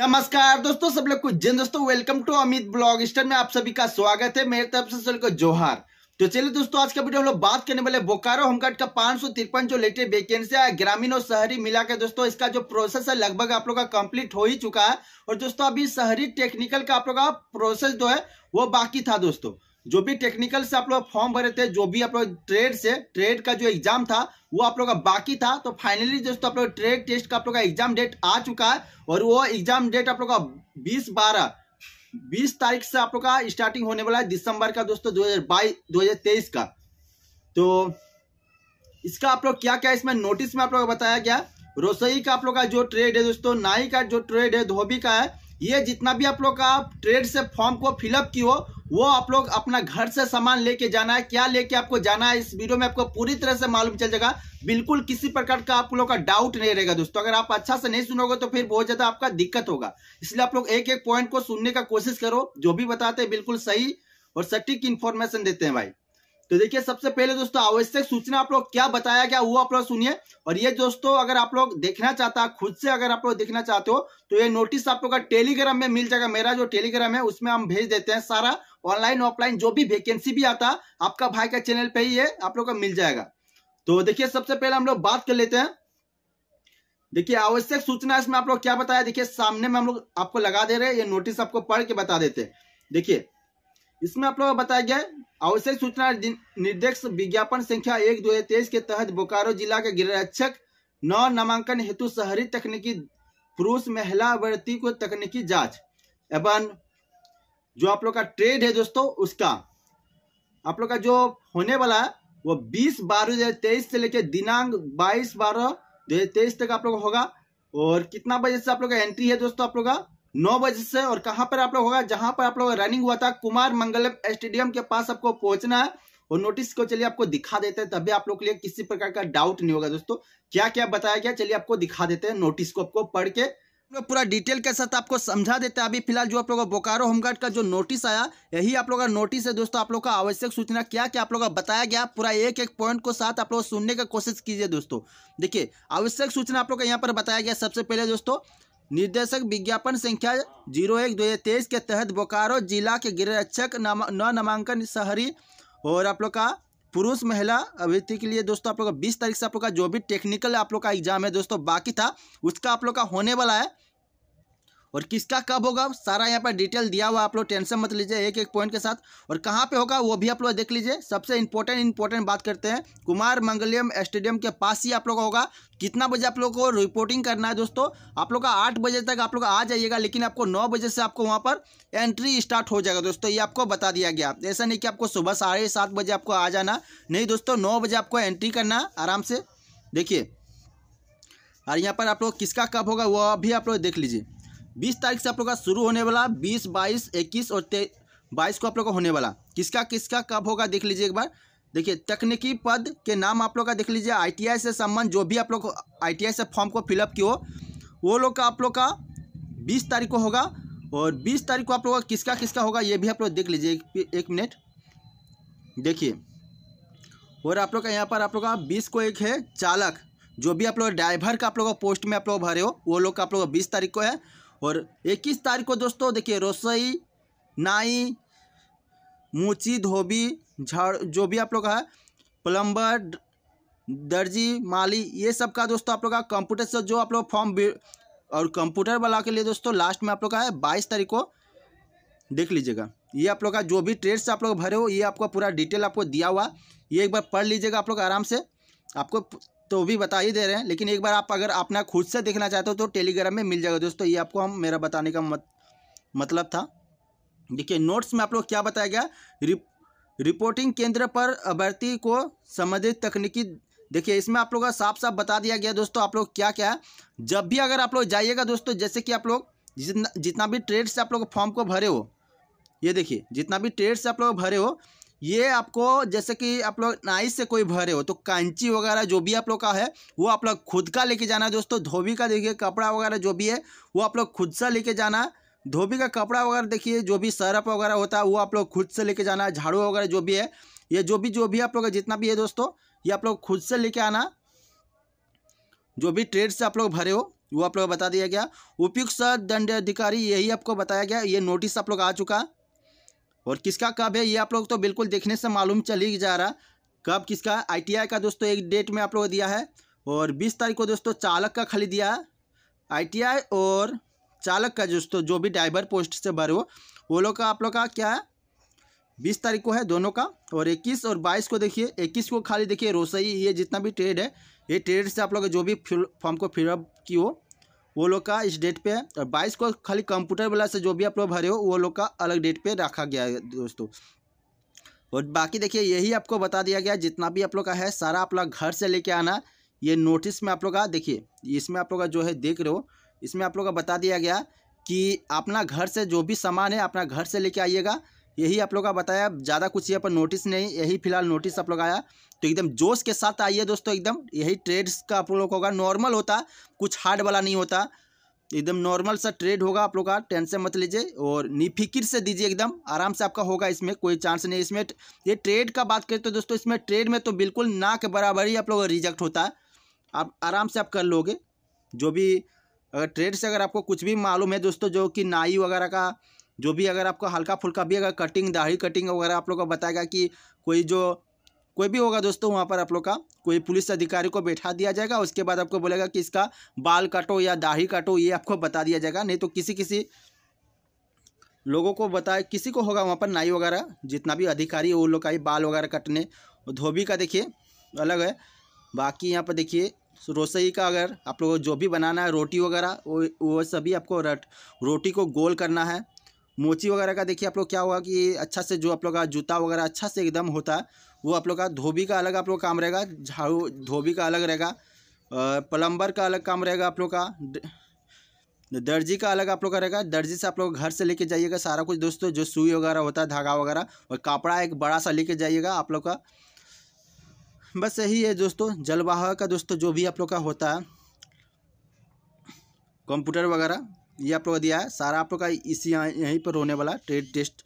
नमस्कार दोस्तों सब लोग कुछ जिन दोस्तों welcome to Amit blogster में आप सभी का स्वागत है मेरे तरफ से सभी को जोहार तो चलिए दोस्तों आज का वीडियो हम लोग बात करने वाले बोकारो होमगार्ड का पांच सौ तिरपन जो लेटेस्ट वैकेंसी है ग्रामीण और शहरी मिलाकर दोस्तों इसका जो प्रोसेस है लगभग आप लोग का कंप्लीट हो ही चुका है और दोस्तों अभी शहरी टेक्निकल का आप लोग का प्रोसेस जो है वो बाकी था दोस्तों जो भी टेक्निकल से आप लोग फॉर्म भरे थे जो भी आप लोग ट्रेड से ट्रेड का जो एग्जाम था वो आप लोग का बाकी था तो फाइनली दोस्तों आप लोग ट्रेड टेस्ट का आप लोग का एग्जाम डेट आ चुका है और वो एग्जाम डेट आप लोग का बीस बारह बीस तारीख से आप लोग का स्टार्टिंग होने वाला है दिसंबर का दोस्तों दो हजार तेईस का तो इसका आप लोग क्या क्या इसमें नोटिस में आप लोग बताया गया रोसई का आप लोग का जो ट्रेड है दोस्तों नाई का जो ट्रेड है धोबी का है ये जितना भी आप लोग का ट्रेड से फॉर्म को फिलअप की हो वो आप लोग अपना घर से सामान लेके जाना है क्या लेके आपको जाना है इस वीडियो में आपको पूरी तरह से मालूम चल जाएगा बिल्कुल किसी प्रकार का आप लोगों का डाउट नहीं रहेगा दोस्तों अगर आप अच्छा से नहीं सुनोगे तो फिर बहुत ज्यादा आपका दिक्कत होगा इसलिए आप लोग एक एक पॉइंट को सुनने का कोशिश करो जो भी बताते हैं बिल्कुल सही और सटीक इन्फॉर्मेशन देते हैं भाई तो देखिए सबसे पहले दोस्तों आवश्यक सूचना आप लोग क्या बताया गया वो आप लोग सुनिए और ये दोस्तों अगर आप लोग देखना चाहता है खुद से अगर आप लोग देखना चाहते हो तो ये नोटिस आप लोग का टेलीग्राम में मिल जाएगा मेरा जो टेलीग्राम है उसमें हम भेज देते हैं सारा ऑनलाइन ऑफलाइन जो भी वेकेंसी भी आता आपका भाई का चैनल पे ही है आप लोग का मिल जाएगा तो देखिये सबसे पहले हम लोग बात कर लेते हैं देखिए आवश्यक सूचना इसमें आप लोग क्या बताया देखिये सामने में हम लोग आपको लगा दे रहे हैं ये नोटिस आपको पढ़ के बता देते हैं देखिए इसमें आप लोगों को बताया गया आवश्यक सूचना निर्देश विज्ञापन संख्या एक दो के तहत बोकारो जिला के गृहरक्षक नौ नामांकन हेतु शहरी तकनीकी पुरुष महिला वर्ती को तकनीकी जांच एवं जो आप लोग का ट्रेड है दोस्तों उसका आप लोग का जो होने वाला है वो बीस बारह दो हजार तेईस से लेकर दिनांक बाईस बारह दो हजार तेईस तक आप लोग होगा और कितना बजे से आप लोग का एंट्री है दोस्तों आप लोग का नौ बजे से और कहां पर आप लोग होगा जहां पर आप लोग रनिंग हुआ था कुमार मंगलम स्टेडियम के पास आपको पहुंचना है और नोटिस को चलिए आपको दिखा देते हैं तभी आप लोग के लिए किसी प्रकार का डाउट नहीं होगा दोस्तों क्या क्या बताया गया चलिए आपको दिखा देते हैं नोटिस को आपको पढ़ के पूरा डिटेल के साथ आपको समझा देते हैं अभी फिलहाल जो आप लोगों का बोकारो होमगार्ड का जो नोटिस आया यही आप लोग का नोटिस है दोस्तों आप लोग का आवश्यक सूचना क्या क्या आप लोग का बताया गया पूरा एक एक पॉइंट को साथ आप लोग सुनने का कोशिश कीजिए दोस्तों देखिए आवश्यक सूचना आप लोग का यहाँ पर बताया गया सबसे पहले दोस्तों निर्देशक विज्ञापन संख्या जीरो एक दो हज़ार तेईस के तहत बोकारो जिला के गृह रक्षक न नामांकन शहरी और आप लोग का पुरुष महिला अभ्यर्थी के लिए दोस्तों आप लोग का बीस तारीख से आप लोग का जो भी टेक्निकल आप लोग का एग्जाम है दोस्तों बाकी था उसका आप लोग का होने वाला है और किसका कब होगा सारा यहाँ पर डिटेल दिया हुआ आप लोग टेंशन मत लीजिए एक एक पॉइंट के साथ और कहाँ पे होगा वो भी आप लोग देख लीजिए सबसे इंपॉर्टेंट इंपॉर्टेंट बात करते हैं कुमार मंगलियम स्टेडियम के पास ही आप लोग का होगा कितना बजे आप लोग को रिपोर्टिंग करना है दोस्तों आप लोग का आठ बजे तक आप लोग आ जाइएगा लेकिन आपको नौ बजे से आपको वहाँ पर एंट्री स्टार्ट हो जाएगा दोस्तों ये आपको बता दिया गया ऐसा नहीं कि आपको सुबह साढ़े सात बजे आपको आ जाना नहीं दोस्तों नौ बजे आपको एंट्री करना आराम से देखिए और यहाँ पर आप लोग किसका कब होगा वो अभी आप लोग देख लीजिए बीस तारीख से आप लोग का शुरू होने वाला बीस बाईस इक्कीस और बाईस को आप लोग का होने वाला किसका किसका कब होगा देख लीजिए एक बार देखिए तकनीकी पद के नाम आप लोग का देख लीजिए आईटीआई से संबंध जो भी आप लोग आईटीआई से फॉर्म को फिलअप किए हो वो लोग का आप लोग का बीस तारीख को होगा और बीस तारीख को आप लोग का किसका किसका होगा ये भी आप लोग देख लीजिए एक, एक मिनट देखिए और आप लोग का यहाँ पर आप लोग का बीस को एक है चालक जो भी आप लोग ड्राइवर का आप लोग पोस्ट में आप लोग भरे हो वो लोग का आप लोग बीस तारीख को है और इक्कीस तारीख को दोस्तों देखिए रसोई नाई मूची धोबी झाड़ जो भी आप लोग है प्लम्बर दर्जी माली ये सब का दोस्तों आप लोग का कंप्यूटर से जो आप लोग फॉर्म और कंप्यूटर वाला के लिए दोस्तों लास्ट में आप लोग का है बाईस तारीख को देख लीजिएगा ये आप लोग का जो भी ट्रेड से आप लोग भरे हो ये आपका पूरा डिटेल आपको दिया हुआ ये एक बार पढ़ लीजिएगा आप लोग आराम से आपको तो भी बता ही दे रहे हैं लेकिन एक बार आप अगर अपना खुद से देखना चाहते हो तो टेलीग्राम में मिल जाएगा दोस्तों ये आपको हम मेरा बताने का मत, मतलब था देखिए नोट्स में आप लोग क्या बताया गया रिप, रिपोर्टिंग केंद्र पर अभ्यर्थी को संबंधित तकनीकी देखिए इसमें आप लोग का साफ साफ बता दिया गया दोस्तों आप लोग क्या क्या है जब भी अगर आप लोग जाइएगा दोस्तों जैसे कि आप लोग जितना जितना भी ट्रेड से आप लोग फॉर्म को भरे हो ये देखिए जितना भी ट्रेड से आप लोग भरे हो ये आपको जैसे कि आप लोग नाई से कोई भरे हो तो कांची वगैरह जो भी आप लोग का है वो आप लोग खुद का लेके जाना दोस्तों धोबी का देखिए कपड़ा वगैरह जो भी है वो आप लोग खुद से लेके जाना धोबी का कपड़ा वगैरह देखिए जो भी सरप वगैरह होता है वो आप लोग खुद से लेके जाना झाड़ू वगैरह जो भी है ये जो भी जो भी आप लोग का जितना भी है दोस्तों ये आप लोग खुद से लेके आना जो भी ट्रेड से आप लोग भरे हो वो आप लोग बता दिया गया उपयुक्त दंड अधिकारी यही आपको बताया गया ये नोटिस आप लोग आ चुका और किसका कब है ये आप लोग तो बिल्कुल देखने से मालूम चल ही जा रहा कब किसका आई का दोस्तों एक डेट में आप लोग दिया है और बीस तारीख को दोस्तों चालक का खाली दिया है आई और चालक का दोस्तों जो भी ड्राइवर पोस्ट से भर हो वो लोग का आप लोग का क्या है बीस तारीख को है दोनों का और इक्कीस और बाईस को देखिए इक्कीस को खाली देखिए रोसई ये जितना भी ट्रेड है ये ट्रेड से आप लोग जो भी फॉर्म को फिलअप की हो वो लोग का इस डेट पे है और बाईस को खाली कंप्यूटर वाला से जो भी आप लोग भरे हो वो लोग का अलग डेट पे रखा गया है दोस्तों और बाकी देखिए यही आपको बता दिया गया जितना भी आप लोग का है सारा आप लोग घर से लेके आना ये नोटिस में आप लोग का देखिए इसमें आप लोग का जो है देख रहे हो इसमें आप लोग का बता दिया गया कि अपना घर से जो भी सामान है अपना घर से लेके आइएगा यही आप लोग का बताया ज़्यादा कुछ यहाँ पर नोटिस नहीं यही फिलहाल नोटिस आप लोग आया तो एकदम जोश के साथ आइए दोस्तों एकदम यही ट्रेड्स का आप लोग होगा नॉर्मल होता कुछ हार्ड वाला नहीं होता एकदम नॉर्मल सा ट्रेड होगा आप लोग का टेंशन मत लीजिए और निफिकिर से दीजिए एकदम आराम से आपका होगा इसमें कोई चांस नहीं इसमें ये ट्रेड का बात करें तो दोस्तों इसमें ट्रेड में तो बिल्कुल ना के बराबर ही आप लोग रिजेक्ट होता है आप आराम से आप कर लोगे जो भी अगर ट्रेड से अगर आपको कुछ भी मालूम है दोस्तों जो कि नाई वगैरह का जो भी अगर आपको हल्का फुल्का भी अगर कटिंग दाढ़ी कटिंग वगैरह आप लोग को बताएगा कि कोई जो कोई भी होगा दोस्तों वहाँ पर आप लोग का कोई पुलिस अधिकारी को बैठा दिया जाएगा उसके बाद आपको बोलेगा कि इसका बाल काटो या दाढ़ी काटो ये आपको बता दिया जाएगा नहीं तो किसी किसी लोगों को बताए किसी को होगा वहाँ पर नाई वगैरह जितना भी अधिकारी वो लोग का ही बाल वगैरह कटने धोबी का देखिए अलग है बाकी यहाँ पर देखिए रसोई का अगर आप लोगों को जो भी बनाना है रोटी वगैरह वो वो सभी आपको रट रोटी को गोल करना है मोची वगैरह का देखिए आप लोग क्या होगा कि अच्छा से जो आप लोग का जूता वगैरह अच्छा से एकदम होता है वो आप लोग का धोबी का अलग आप लोग काम रहेगा झाड़ू धोबी का अलग रहेगा प्लम्बर का अलग काम रहेगा आप लोग का दर्जी का अलग आप लोग का रहेगा दर्जी से आप लोग घर से लेके जाइएगा सारा कुछ दोस्तों जो सुई वगैरह होता है धागा वगैरह और कपड़ा एक बड़ा सा लेके जाइएगा आप लोग का बस यही है दोस्तों जलवाह का दोस्तों जो भी आप लोग का होता है कंप्यूटर वगैरह ये आप लोग दिया है सारा आप लोग का इसी यहाँ यहीं पर होने वाला ट्रेड टेस्ट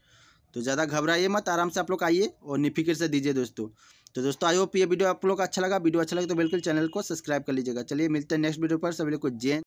तो ज़्यादा घबराइए मत आराम से आप लोग आइए और निफिक्र से दीजिए दोस्तों तो दोस्तों आई होप ये वीडियो आप लोग का अच्छा लगा वीडियो अच्छा लगे तो बिल्कुल चैनल को सब्सक्राइब कर लीजिएगा चलिए मिलते हैं नेक्स्ट वीडियो पर सभी लोग को जय